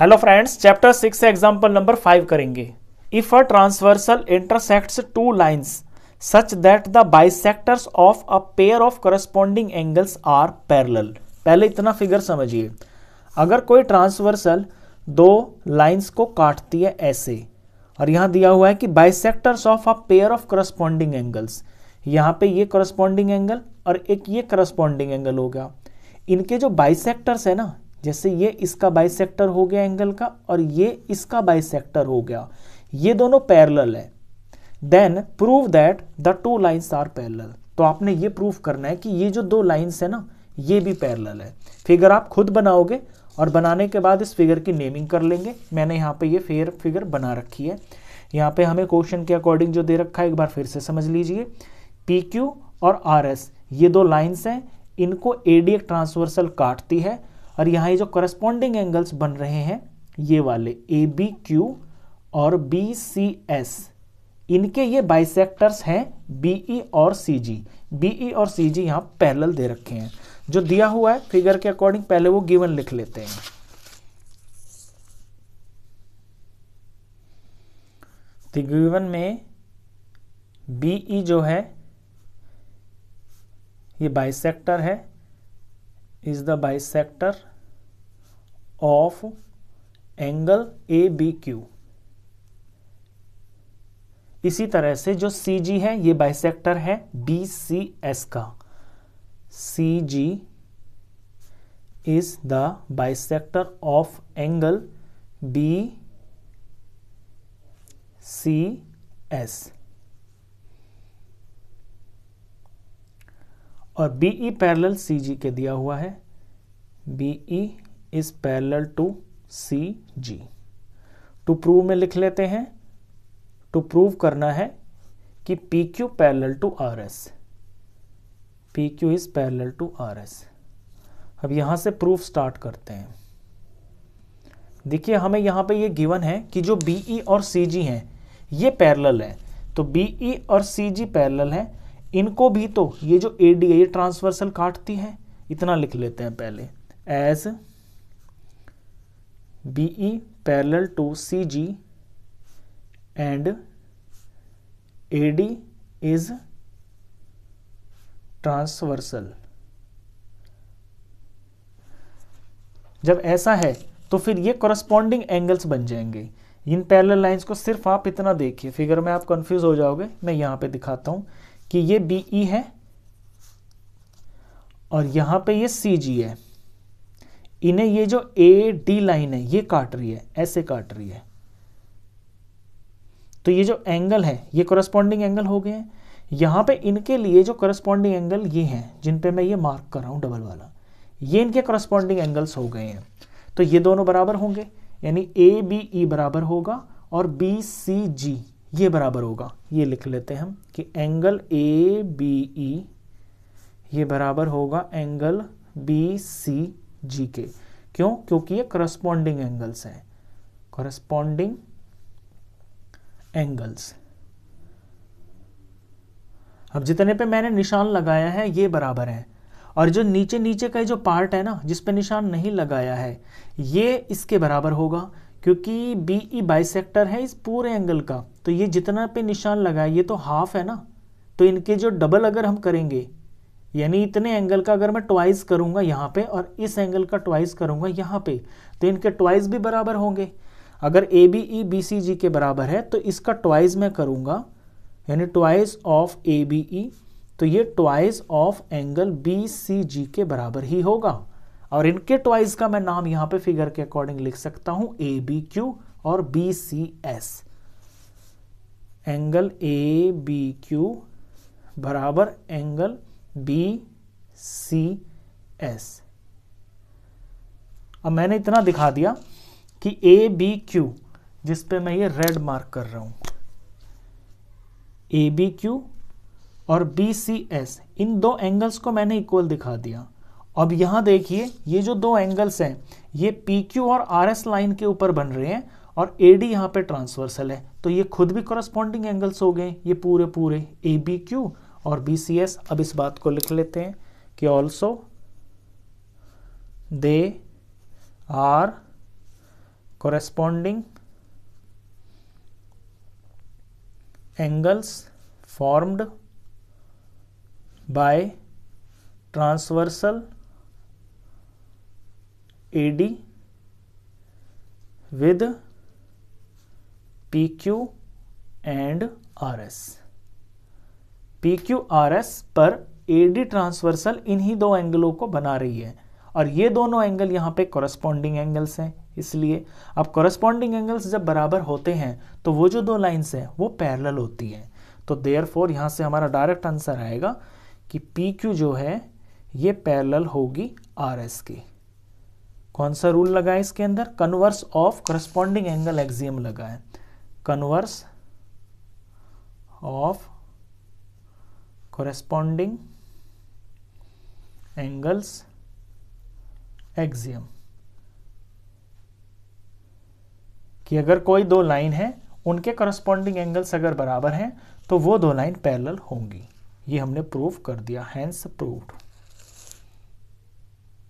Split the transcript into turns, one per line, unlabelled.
Hello friends chapter six से example number five करेंगे if a transversal intersects two lines such that the bisectors of a pair of corresponding angles are parallel पहले इतना figure समझिए अगर कोई transversal दो lines को काटती है ऐसे और यहाँ दिया हुआ है कि bisectors of a pair of corresponding angles यहाँ पे ये करस्पॉन्डिंग एंगल और एक ये करस्पॉन्डिंग एंगल हो गया इनके जो बाइसेक्टर्स है ना जैसे ये इसका बाइसेक्टर हो गया एंगल का और ये इसका बाइसेक्टर हो गया ये दोनों पैरेलल है then prove that the two lines are parallel तो आपने ये प्रूव करना है कि ये जो दो लाइन्स है ना ये भी पैरेलल है फिगर आप खुद बनाओगे और बनाने के बाद इस फिगर की नेमिंग कर लेंगे मैंने यहाँ पे ये फेयर फिगर बना रखी है यहाँ पे हमें क्वेश्चन के अकॉर्डिंग जो दे रखा है एक बार फिर से समझ लीजिए पी क्यू और आर एस ये दो लाइन्स हैं इनको ए डी एक ट्रांसवर्सल काटती है और यहाँ ये जो करस्पॉन्डिंग एंगल्स बन रहे हैं ये वाले ए बी क्यू और बी सी एस इनके ये बाइसेक्टर्स हैं बी ई e और सी जी बी ई और सी जी यहाँ पैरल दे रखे हैं जो दिया हुआ है फिगर के अकॉर्डिंग पहले वो गिवन लिख लेते हैं गिवन में बी ई e जो है ये बाइसेक्टर है is the bisector of angle A B Q इसी तरह से जो सी जी है ये बाइसेक्टर है बी सी एस का C G is the bisector of angle B C S और B E parallel C G के दिया हुआ है B E e is parallel to C G to prove में लिख लेते हैं टू प्रूव करना है कि P Q parallel to R S P Q is parallel to R S अब यहां से प्रूफ स्टार्ट करते हैं देखिए हमें यहां पे ये गिवन है कि जो बी ई e और सी जी है ये पैरल है तो बी ई e और सी जी पैरल है इनको भी तो ये जो ए डी ए ट्रांसवर्सल काटती है इतना लिख लेते हैं पहले as BE parallel to CG and AD is transversal जब ऐसा है तो फिर ये कॉरस्पॉन्डिंग एंगल्स बन जाएंगे इन पैरेलल लाइंस को सिर्फ आप इतना देखिए फिगर में आप कंफ्यूज हो जाओगे मैं यहां पे दिखाता हूं कि ये बीई e है और यहां पे ये सी जी है इन्हें ये जो ए डी लाइन है ये काट रही है ऐसे काट रही है तो ये जो एंगल है ये कॉरेस्पॉन्डिंग एंगल हो गए हैं यहां पे इनके लिए जो करस्पॉन्डिंग एंगल ये हैं जिन पे मैं ये मार्क कर रहा हूं डबल वाला ये इनके करस्पॉन्डिंग एंगल्स हो गए हैं तो ये दोनों बराबर होंगे यानी ए बी ई बराबर होगा और बी सी जी ये बराबर होगा ये लिख लेते हैं हम कि एंगल ए बी ई ये बराबर होगा एंगल बी सी जी के क्यों क्योंकि ये करस्पॉन्डिंग एंगल्स हैं करस्पॉन्डिंग एंगल्स अब जितने पे मैंने निशान लगाया है ये बराबर है और जो नीचे नीचे का जो पार्ट है ना जिस पे निशान नहीं लगाया है ये इसके बराबर होगा क्योंकि बी ई बाइसेक्टर है इस पूरे एंगल का तो ये जितना पे निशान लगाया ये तो हाफ है ना तो इनके जो डबल अगर हम करेंगे यानी इतने एंगल का अगर मैं ट्वाइस करूंगा यहाँ पे और इस एंगल का ट्वाइस करूंगा यहाँ पे तो इनके ट्वाइस भी बराबर होंगे अगर ए B E B C G के बराबर है तो इसका ट्वाइस मैं करूंगा यानी twice of A B E तो ये twice of angle B C G के बराबर ही होगा और इनके ट्वाइस का मैं नाम यहाँ पे फिगर के अकॉर्डिंग लिख सकता हूँ ए बी क्यू और B C S angle A B Q बराबर एंगल बी सी एस अब मैंने इतना दिखा दिया कि ए बी क्यू जिस पे मैं ये रेड मार्क कर रहा हूं ए बी क्यू और बी सी एस इन दो एंगल्स को मैंने इक्वल दिखा दिया अब यहां देखिए ये जो दो एंगल्स हैं ये पी क्यू और आर एस लाइन के ऊपर बन रहे हैं और ए डी यहां पर ट्रांसवर्सल है तो ये खुद भी कॉरस्पॉन्डिंग एंगल्स हो गए ये पूरे पूरे ए बी क्यू और एस अब इस बात को लिख लेते हैं कि also they are corresponding angles formed by transversal AD with PQ and RS. And P Q R S पर ए डी ट्रांसवर्सल इन्हीं दो एंगलों को बना रही है और ये दोनों एंगल यहाँ पे कॉरस्पॉन्डिंग एंगल्स हैं इसलिए अब कॉरस्पॉन्डिंग एंगल्स जब बराबर होते हैं तो वो जो दो लाइन्स हैं वो पैरल होती हैं तो देयर फोर यहाँ से हमारा डायरेक्ट आंसर आएगा कि पी क्यू जो है ये पैरल होगी आर एस की कौन सा रूल लगा है इसके अंदर converse of corresponding angle axiom लगा है converse of corresponding angles axiom कि अगर कोई दो लाइन है उनके करस्पॉन्डिंग एंगल्स अगर बराबर हैं तो वो दो लाइन पैरेलल होंगी ये हमने प्रूव कर दिया हैंस प्रूव्ड